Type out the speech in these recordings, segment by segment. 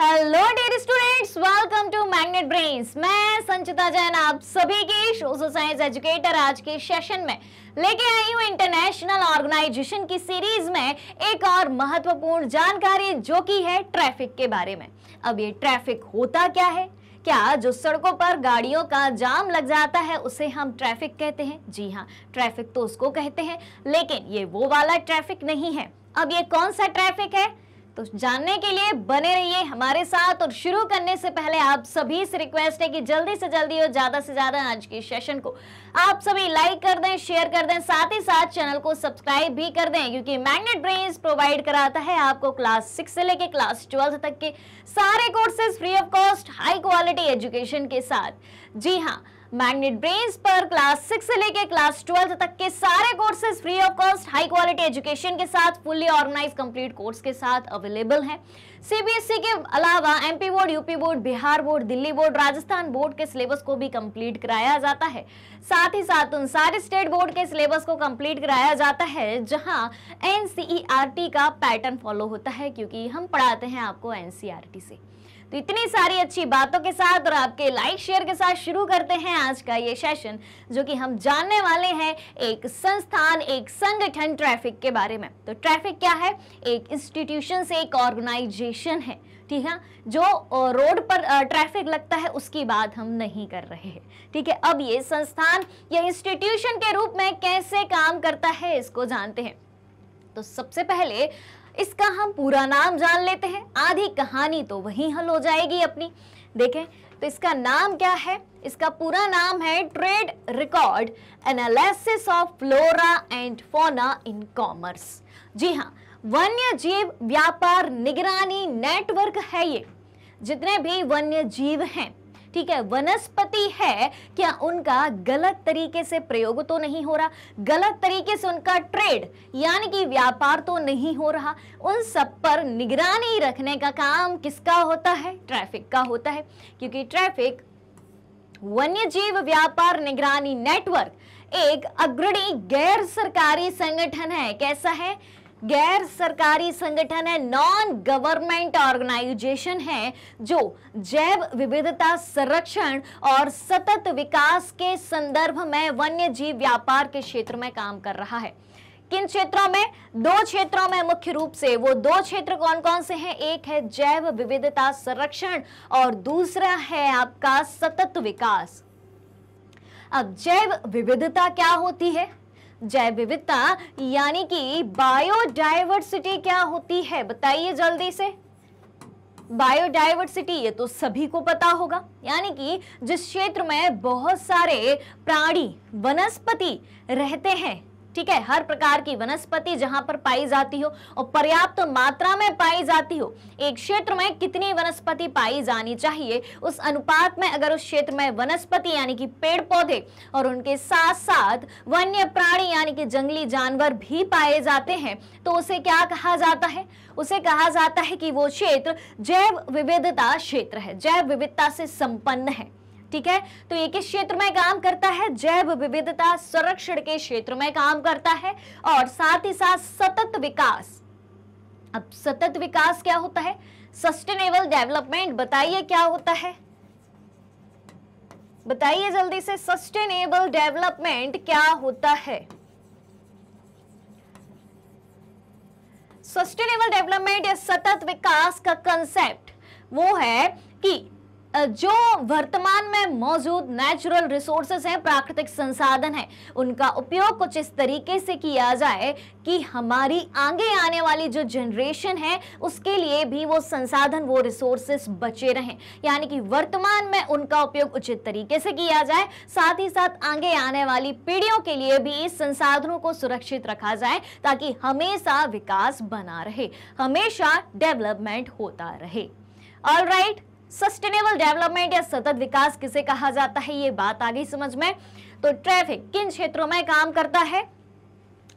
Hello dear students welcome to Magnet Brains मैं संचिता जैन आप सभी के सोशल साइंस एजुकेटर आज के सेशन में लेके आई हूँ इंटरनेशनल ऑर्गेनाइजेशन की सीरीज में एक और महत्वपूर्ण जानकारी जो कि है ट्रैफिक के बारे में अब ये ट्रैफिक होता क्या है क्या जो सड़कों पर गाड़ियों का जाम लग जाता है उसे हम ट्रैफिक कहते हैं जी हाँ ट्रैफिक तो उसको कहते हैं लेकिन ये वो वाला ट्रैफिक नहीं है अब ये कौन सा ट्रैफिक है तो जानने के लिए बने रहिए हमारे साथ और शुरू करने से पहले आप सभी से रिक्वेस्ट है कि जल्दी से जल्दी और ज्यादा से ज्यादा आज के सेशन को आप सभी लाइक कर दें शेयर कर दें साथ ही साथ चैनल को सब्सक्राइब भी कर दें क्योंकि मैग्नेट ब्रेन प्रोवाइड कराता है आपको क्लास सिक्स से लेके क्लास ट्वेल्थ तक के सारे courses free of cost high quality education के साथ जी हाँ मैग्नेट ब्रेन्स पर क्लास सिक्स से लेकर क्लास ट्वेल्थ तक के सारे courses free of cost high quality education के साथ फुल्ली ऑर्गेनाइज कंप्लीट कोर्स के साथ अवेलेबल है सीबीएसई के अलावा MP board UP board Bihar board Delhi board Rajasthan board के सिलेबस को भी कंप्लीट कराया जाता है साथ ही साथ उन सारे स्टेट बोर्ड के सिलेबस को कंप्लीट कराया जाता है जहां एनसीईआरटी e का पैटर्न फॉलो होता है क्योंकि हम पढ़ाते हैं आपको एनसीईआरटी e से तो इतनी सारी अच्छी बातों के साथ और आपके लाइक शेयर के साथ शुरू करते हैं आज का ये सेशन जो कि हम जानने वाले हैं एक संस्थान एक संगठन ट्रैफिक के बारे में तो ट्रैफिक क्या है एक इंस्टीट्यूशन से एक ऑर्गेनाइजेशन है ठीक है जो रोड पर ट्रैफिक लगता है उसकी बात हम नहीं कर रहे हैं ठीक है अब ये संस्थान या इंस्टीट्यूशन के रूप में कैसे काम करता है इसको जानते हैं तो सबसे पहले इसका हम पूरा नाम जान लेते हैं आधी कहानी तो वहीं हल हो जाएगी अपनी देखें तो इसका नाम क्या है इसका पूरा नाम है trade record analysis of flora and fauna in commerce जी हाँ वन्य जीव व्यापार निगरानी नेटवर्क है ये जितने भी वन्य जीव हैं ठीक है वनस्पति है क्या उनका गलत तरीके से प्रयोग तो नहीं हो रहा गलत तरीके से उनका ट्रेड यानी कि व्यापार तो नहीं हो रहा उन सब पर निगरानी रखने का काम किसका होता है ट्रैफिक का होता है क्योंकि ट्रैफिक वन्य जीव व्यापार निगरानी नेटवर्क एक अग्रणी गैर सरकारी संगठन है कैसा है गैर सरकारी संगठन है नॉन गवर्नमेंट ऑर्गेनाइजेशन है जो जैव विविधता संरक्षण और सतत विकास के संदर्भ में वन्य जीव व्यापार के क्षेत्र में काम कर रहा है किन क्षेत्रों में दो क्षेत्रों में मुख्य रूप से वो दो क्षेत्र कौन कौन से हैं एक है जैव विविधता संरक्षण और दूसरा है आपका सतत विकास अब जैव विविधता क्या होती है जैव विविधता यानी कि बायोडाइवर्सिटी क्या होती है बताइए जल्दी से बायोडाइवर्सिटी ये तो सभी को पता होगा यानी कि जिस क्षेत्र में बहुत सारे प्राणी वनस्पति रहते हैं ठीक है हर प्रकार की वनस्पति जहां पर पाई जाती हो और पर्याप्त मात्रा में पाई जाती हो एक क्षेत्र में कितनी वनस्पति पाई जानी चाहिए उस अनुपात में अगर उस क्षेत्र में वनस्पति यानी कि पेड़ पौधे और उनके साथ साथ वन्य प्राणी यानी कि जंगली जानवर भी पाए जाते हैं तो उसे क्या कहा जाता है उसे कहा जाता है कि वो क्षेत्र जैव विविधता क्षेत्र है जैव विविधता से संपन्न है ठीक है तो ये किस क्षेत्र में काम करता है जैव विविधता संरक्षण के क्षेत्र में काम करता है और साथ ही साथ सतत विकास अब सतत विकास क्या होता है सस्टेनेबल डेवलपमेंट बताइए क्या होता है बताइए जल्दी से सस्टेनेबल डेवलपमेंट क्या होता है सस्टेनेबल डेवलपमेंट या सतत विकास का कंसेप्ट वो है कि जो वर्तमान में मौजूद नेचुरल रिसोर्सेस हैं प्राकृतिक संसाधन हैं उनका उपयोग कुछ इस तरीके से किया जाए कि हमारी आगे आने वाली जो जनरेशन है उसके लिए भी वो संसाधन वो रिसोर्सेस बचे रहें यानी कि वर्तमान में उनका उपयोग उचित तरीके से किया जाए साथ ही साथ आगे आने वाली पीढ़ियों के लिए भी इस संसाधनों को सुरक्षित रखा जाए ताकि हमेशा विकास बना रहे हमेशा डेवलपमेंट होता रहे all right right, sustainable development या सतत विकास किसे कहा जाता है ये बात आ गई समझ में तो ट्रैफिक किन क्षेत्रों में काम करता है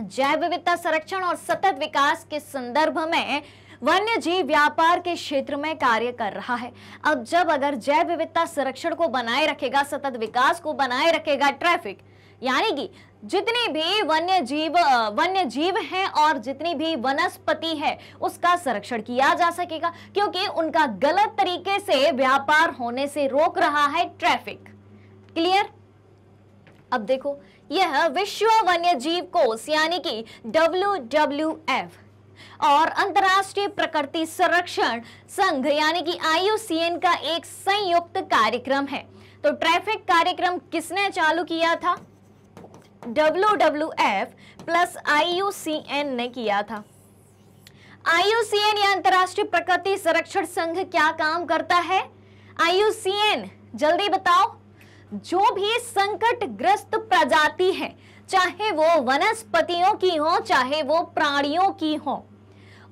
जैव विविधता संरक्षण और सतत विकास के संदर्भ में वन्य जीव व्यापार के क्षेत्र में कार्य कर रहा है अब जब अगर जैव विविधता संरक्षण को बनाए रखेगा सतत विकास को बनाए रखेगा ट्रैफिक यानी कि जितने भी वन्य जीव वन्य जीव हैं और जितनी भी वनस्पति है उसका संरक्षण किया जा सकेगा क्योंकि उनका गलत तरीके से व्यापार होने से रोक रहा है ट्रैफिक क्लियर अब देखो यह विश्व वन्य जीव कोष यानी कि डब्ल्यू और अंतर्राष्ट्रीय प्रकृति संरक्षण संघ यानी कि आईयूसीएन का एक संयुक्त कार्यक्रम है तो ट्रैफिक कार्यक्रम किसने चालू किया था W W F plus IUCN ने किया था आईयूसीएन या अंतरराष्ट्रीय प्रकृति संरक्षण संघ क्या काम करता है आईयूसीएन जल्दी बताओ जो भी संकट ग्रस्त प्रजाति है चाहे वो वनस्पतियों की हो चाहे वो प्राणियों की हो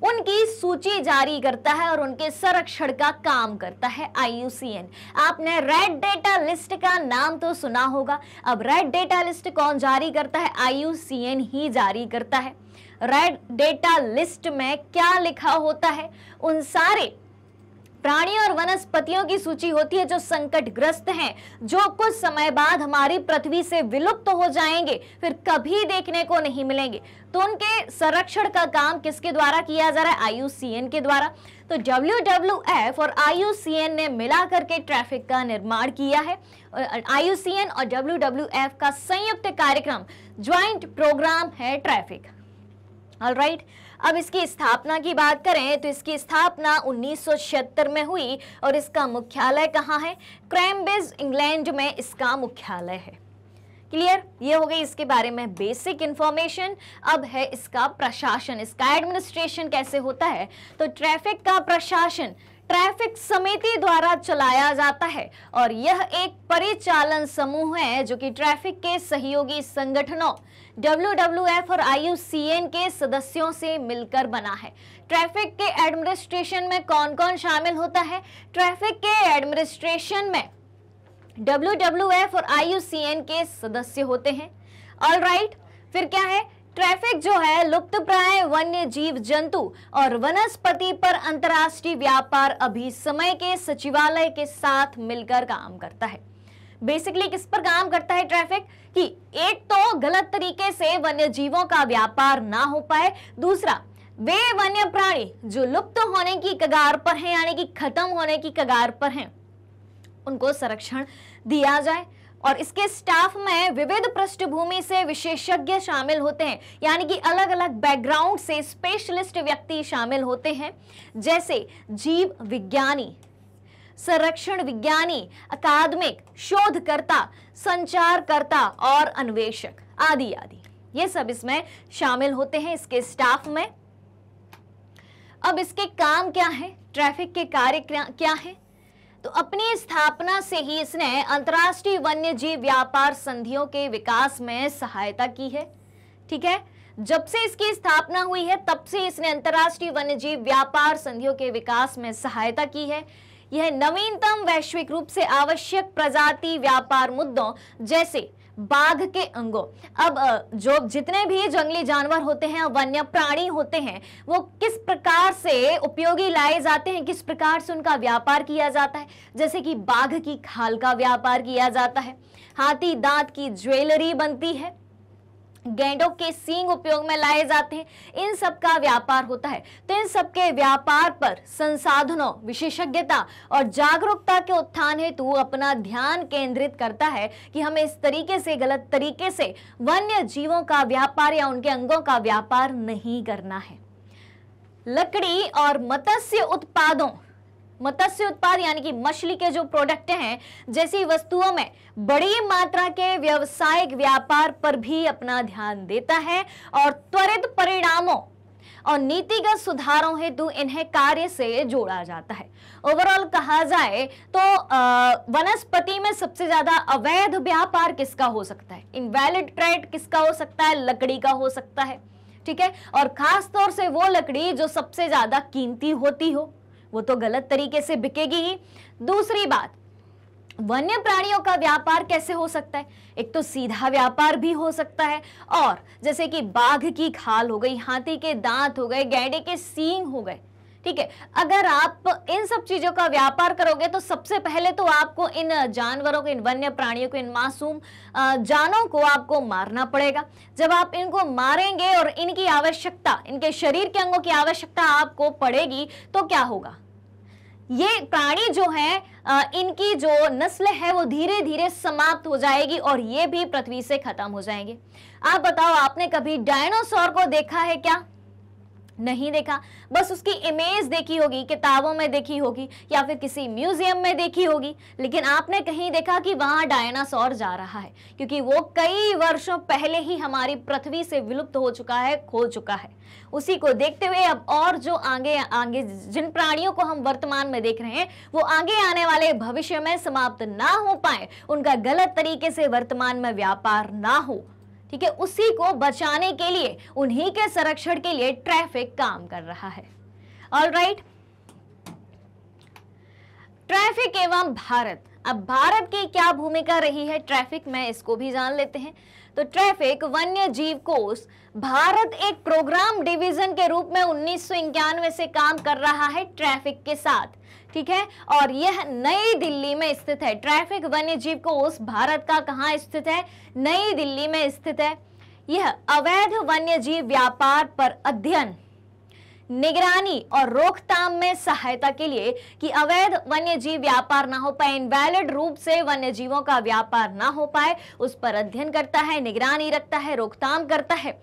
उनकी सूची जारी करता है और उनके संरक्षण का काम करता है आईयूसीएन आपने रेड डेटा लिस्ट का नाम तो सुना होगा अब रेड डेटा लिस्ट कौन जारी करता है आईयूसीएन ही जारी करता है रेड डेटा लिस्ट में क्या लिखा होता है उन सारे प्राणी और वनस्पतियों की सूची होती है जो संकटग्रस्त हैं, जो कुछ समय बाद हमारी पृथ्वी से विलुप्त तो हो जाएंगे फिर कभी देखने को नहीं मिलेंगे तो उनके संरक्षण का काम किसके द्वारा किया जा रहा है आईयूसीएन के द्वारा तो WWF और IUCN ने मिला करके ट्रैफिक का निर्माण किया है IUCN और WWF का संयुक्त कार्यक्रम ज्वाइंट प्रोग्राम है ट्रैफिक ऑलराइट right. अब इसकी स्थापना की बात करें तो इसकी स्थापना उन्नीस में हुई और इसका मुख्यालय कहाँ है क्रैमबेज इंग्लैंड में इसका मुख्यालय है क्लियर ये हो गई इसके बारे में बेसिक इंफॉर्मेशन अब है इसका प्रशासन इसका एडमिनिस्ट्रेशन कैसे होता है तो ट्रैफिक का प्रशासन ट्रैफिक समिति द्वारा चलाया जाता है और यह एक परिचालन समूह है जो कि ट्रैफिक के सहयोगी संगठनों WWF और IUCN के सदस्यों से मिलकर बना है ट्रैफिक के एडमिनिस्ट्रेशन में कौन कौन शामिल होता है ट्रैफिक के एडमिनिस्ट्रेशन में डब्ल्यू डब्ल्यू एफ और आई के सदस्य होते हैं ऑल राइट right, फिर क्या है ट्रैफिक जो है लुप्त प्राय वन्य जीव जंतु और वनस्पति पर अंतरराष्ट्रीय व्यापार अभी समय के सचिवालय के साथ मिलकर काम करता है बेसिकली किस पर काम करता है ट्रैफिक कि एक तो गलत तरीके से वन्य जीवों का व्यापार ना हो पाए दूसरा वे वन्य प्राणी जो लुप्त होने की कगार पर हैं यानी कि खत्म होने की कगार पर हैं उनको संरक्षण दिया जाए और इसके स्टाफ में विविध पृष्ठभूमि से विशेषज्ञ शामिल होते हैं यानी कि अलग अलग बैकग्राउंड से स्पेशलिस्ट व्यक्ति शामिल होते हैं जैसे जीव विज्ञानी संरक्षण विज्ञानी अकादमिक शोधकर्ता संचारकर्ता और अन्वेषक आदि आदि ये सब इसमें शामिल होते हैं इसके स्टाफ में अब इसके काम क्या है ट्रैफिक के कार्य क्या है तो अपनी स्थापना से ही इसने अंतरराष्ट्रीय वन्य जीव व्यापार संधियों के विकास में सहायता की है ठीक है जब से इसकी स्थापना हुई है तब से इसने अंतरराष्ट्रीय वन्य जीव व्यापार संधियों के विकास में सहायता की है यह नवीनतम वैश्विक रूप से आवश्यक प्रजाति व्यापार मुद्दों जैसे बाघ के अंगों अब जो जितने भी जंगली जानवर होते हैं वन्य प्राणी होते हैं वो किस प्रकार से उपयोगी लाए जाते हैं किस प्रकार से उनका व्यापार किया जाता है जैसे कि बाघ की खाल का व्यापार किया जाता है हाथी दांत की ज्वेलरी बनती है गेंडों के सींग उपयोग में लाए जाते हैं इन सब का व्यापार होता है तो इन सब के व्यापार पर संसाधनों विशेषज्ञता और जागरूकता के उत्थान हेतु अपना ध्यान केंद्रित करता है कि हमें इस तरीके से गलत तरीके से वन्य जीवों का व्यापार या उनके अंगों का व्यापार नहीं करना है लकड़ी और मत्स्य उत्पादों मत्स्य उत्पाद यानी कि मछली के जो प्रोडक्ट हैं जैसी वस्तुओं में बड़ी मात्रा के व्यवसायिक व्यापार पर भी अपना ध्यान देता है और त्वरित परिणामों और नीतिगत सुधारों हेतु इन्हें कार्य से जोड़ा जाता है ओवरऑल कहा जाए तो वनस्पति में सबसे ज्यादा अवैध व्यापार किसका हो सकता है इनवैलिड ट्रेड किसका हो सकता है लकड़ी का हो सकता है ठीक है और खास तौर से वो लकड़ी जो सबसे ज्यादा कीमती होती हो वो तो गलत तरीके से बिकेगी ही दूसरी बात वन्य प्राणियों का व्यापार कैसे हो सकता है एक तो सीधा व्यापार भी हो सकता है और जैसे कि बाघ की खाल हो गई हाथी के दांत हो गए गैडे के सींग हो गए ठीक है अगर आप इन सब चीजों का व्यापार करोगे तो सबसे पहले तो आपको इन जानवरों को इन वन्य प्राणियों को इन मासूम जानों को आपको मारना पड़ेगा जब आप इनको मारेंगे और इनकी आवश्यकता इनके शरीर के अंगों की आवश्यकता आपको पड़ेगी तो क्या होगा ये प्राणी जो है इनकी जो नस्ल है वो धीरे धीरे समाप्त हो जाएगी और ये भी पृथ्वी से खत्म हो जाएंगे आप बताओ आपने कभी डायनासोर को देखा है क्या नहीं देखा बस उसकी इमेज देखी होगी किताबों में देखी होगी या फिर किसी म्यूजियम में देखी होगी लेकिन आपने कहीं देखा कि वहां डायनासोर जा रहा है क्योंकि वो कई वर्षों पहले ही हमारी पृथ्वी से विलुप्त हो चुका है खो चुका है उसी को देखते हुए अब और जो आगे आगे जिन प्राणियों को हम वर्तमान में देख रहे हैं वो आगे आने वाले भविष्य में समाप्त ना हो पाए उनका गलत तरीके से वर्तमान में व्यापार ना हो ठीक है उसी को बचाने के लिए उन्हीं के संरक्षण के लिए ट्रैफिक काम कर रहा है ऑल राइट ट्रैफिक एवं भारत अब भारत की क्या भूमिका रही है ट्रैफिक में इसको भी जान लेते हैं तो ट्रैफिक वन्य जीव कोष भारत एक प्रोग्राम डिवीजन के रूप में उन्नीस से काम कर रहा है ट्रैफिक के साथ ठीक है और यह नई दिल्ली में स्थित है ट्रैफिक वन्य जीव को उस भारत का कहा स्थित है नई दिल्ली में स्थित है यह अवैध वन्य जीव व्यापार पर अध्ययन निगरानी और रोकथाम में सहायता के लिए कि अवैध वन्य जीव व्यापार ना हो पाए इनवैलिड रूप से वन्य जीवों का व्यापार ना हो पाए उस पर अध्ययन करता है निगरानी रखता है रोकथाम करता है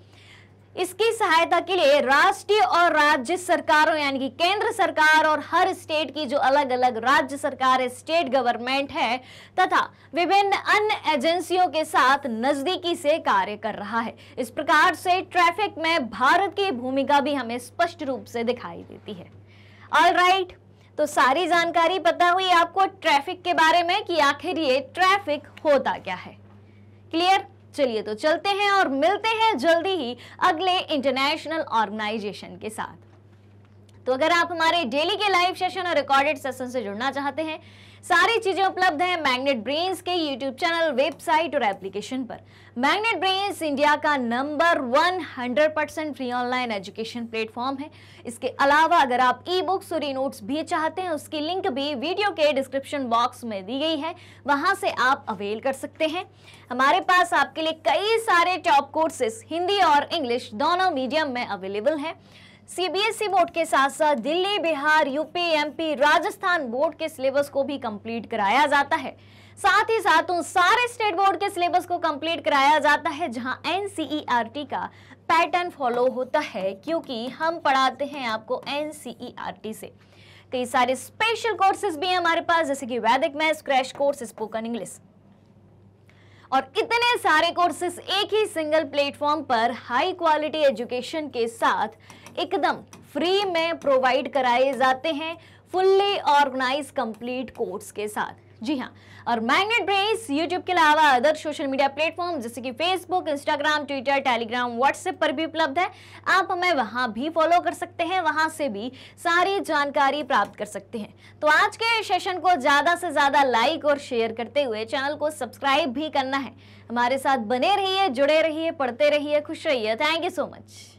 इसकी सहायता के लिए राष्ट्रीय और राज्य सरकारों यानी कि केंद्र सरकार और हर स्टेट की जो अलग अलग राज्य सरकार स्टेट गवर्नमेंट है तथा विभिन्न अन्य एजेंसियों के साथ नजदीकी से कार्य कर रहा है इस प्रकार से ट्रैफिक में भारत की भूमिका भी हमें स्पष्ट रूप से दिखाई देती है ऑल राइट right, तो सारी जानकारी पता हुई आपको ट्रैफिक के बारे में कि आखिर ये ट्रैफिक होता क्या है क्लियर चलिए तो चलते हैं और मिलते हैं जल्दी ही अगले इंटरनेशनल ऑर्गेनाइजेशन के साथ तो अगर आप हमारे डेली के लाइव सेशन और रिकॉर्डेड सेशन से जुड़ना चाहते हैं सारी चीजें उपलब्ध है मैग्नेट ब्रेन्स के यूट्यूब चैनल वेबसाइट और एप्लीकेशन पर मैग्नेट ब्रेन्स इंडिया का number one hundred percent free online education platform है इसके अलावा अगर आप ई बुक्स और ई नोट्स भी चाहते हैं उसकी लिंक भी वीडियो के डिस्क्रिप्शन बॉक्स में दी गई है वहां से आप अवेल कर सकते हैं हमारे पास आपके लिए कई सारे टॉप कोर्सेस हिंदी और इंग्लिश दोनों मीडियम में अवेलेबल हैं सीबीएसई बोर्ड e के साथ साथ Delhi Bihar UP MP Rajasthan board के सिलेबस को भी कंप्लीट कराया जाता है साथ ही साथ उन सारे स्टेट बोर्ड के सिलेबस को कंप्लीट कराया जाता है जहां एनसीईआरटी e का पैटर्न फॉलो होता है क्योंकि हम पढ़ाते हैं आपको एनसीईआरटी e से कई तो सारे स्पेशल कोर्सेज भी हमारे पास जैसे कि वैदिक maths crash course spoken English और इतने सारे कोर्सेज एक ही सिंगल प्लेटफॉर्म पर हाई क्वालिटी एजुकेशन के साथ एकदम फ्री में प्रोवाइड कराए जाते हैं फुल्ली ऑर्गेनाइज कंप्लीट कोर्स के साथ जी हाँ और मैग्नेट ब्रेस यूट्यूब के अलावा अदर सोशल मीडिया प्लेटफॉर्म जैसे कि Facebook Instagram Twitter Telegram WhatsApp पर भी उपलब्ध है आप हमें वहाँ भी फॉलो कर सकते हैं वहां से भी सारी जानकारी प्राप्त कर सकते हैं तो आज के सेशन को ज़्यादा से ज़्यादा लाइक और शेयर करते हुए चैनल को सब्सक्राइब भी करना है हमारे साथ बने रहिए जुड़े रहिए पढ़ते रहिए खुश रहिए थैंक यू सो मच